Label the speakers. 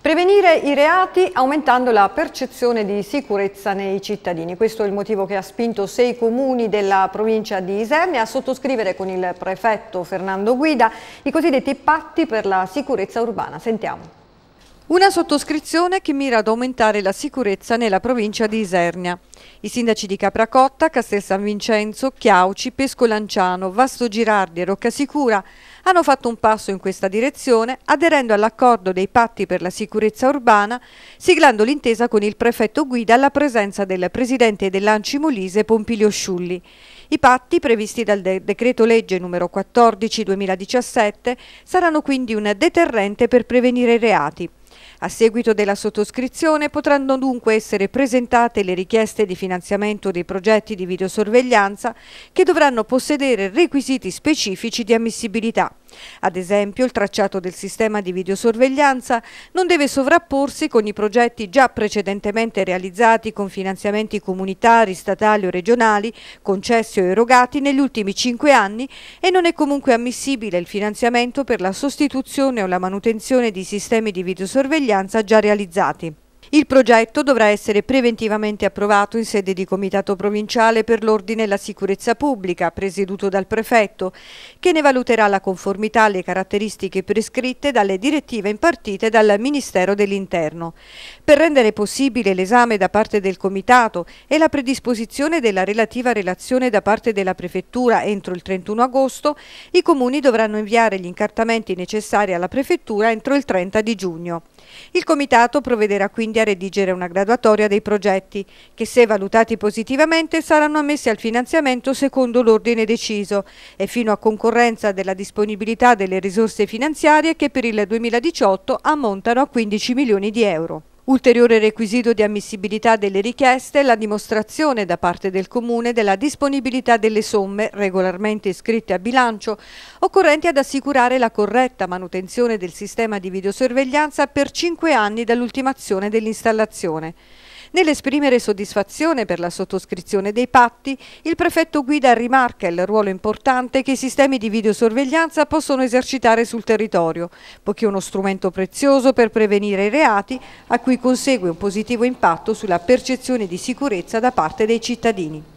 Speaker 1: Prevenire i reati aumentando la percezione di sicurezza nei cittadini. Questo è il motivo che ha spinto sei comuni della provincia di Isernia a sottoscrivere con il prefetto Fernando Guida i cosiddetti patti per la sicurezza urbana. Sentiamo. Una sottoscrizione che mira ad aumentare la sicurezza nella provincia di Isernia. I sindaci di Capracotta, Castel San Vincenzo, Chiauci, Pescolanciano, Vasto Girardi e Roccasicura hanno fatto un passo in questa direzione aderendo all'accordo dei patti per la sicurezza urbana, siglando l'intesa con il prefetto Guida alla presenza del presidente dell'Anci Molise Pompilio Sciulli. I patti previsti dal de decreto legge numero 14 2017 saranno quindi un deterrente per prevenire i reati. A seguito della sottoscrizione potranno dunque essere presentate le richieste di finanziamento dei progetti di videosorveglianza che dovranno possedere requisiti specifici di ammissibilità. Ad esempio, il tracciato del sistema di videosorveglianza non deve sovrapporsi con i progetti già precedentemente realizzati con finanziamenti comunitari, statali o regionali, concessi o erogati negli ultimi cinque anni e non è comunque ammissibile il finanziamento per la sostituzione o la manutenzione di sistemi di videosorveglianza già realizzati. Il progetto dovrà essere preventivamente approvato in sede di Comitato Provinciale per l'Ordine e la Sicurezza Pubblica, presieduto dal prefetto, che ne valuterà la conformità alle caratteristiche prescritte dalle direttive impartite dal Ministero dell'Interno. Per rendere possibile l'esame da parte del Comitato e la predisposizione della relativa relazione da parte della Prefettura entro il 31 agosto, i comuni dovranno inviare gli incartamenti necessari alla Prefettura entro il 30 di giugno. Il Comitato provvederà quindi media redigere una graduatoria dei progetti che se valutati positivamente saranno ammessi al finanziamento secondo l'ordine deciso e fino a concorrenza della disponibilità delle risorse finanziarie che per il 2018 ammontano a 15 milioni di euro. Ulteriore requisito di ammissibilità delle richieste è la dimostrazione da parte del Comune della disponibilità delle somme regolarmente iscritte a bilancio, occorrenti ad assicurare la corretta manutenzione del sistema di videosorveglianza per cinque anni dall'ultimazione dell'installazione. Nell'esprimere soddisfazione per la sottoscrizione dei patti, il prefetto Guida rimarca il ruolo importante che i sistemi di videosorveglianza possono esercitare sul territorio, poiché è uno strumento prezioso per prevenire i reati a cui consegue un positivo impatto sulla percezione di sicurezza da parte dei cittadini.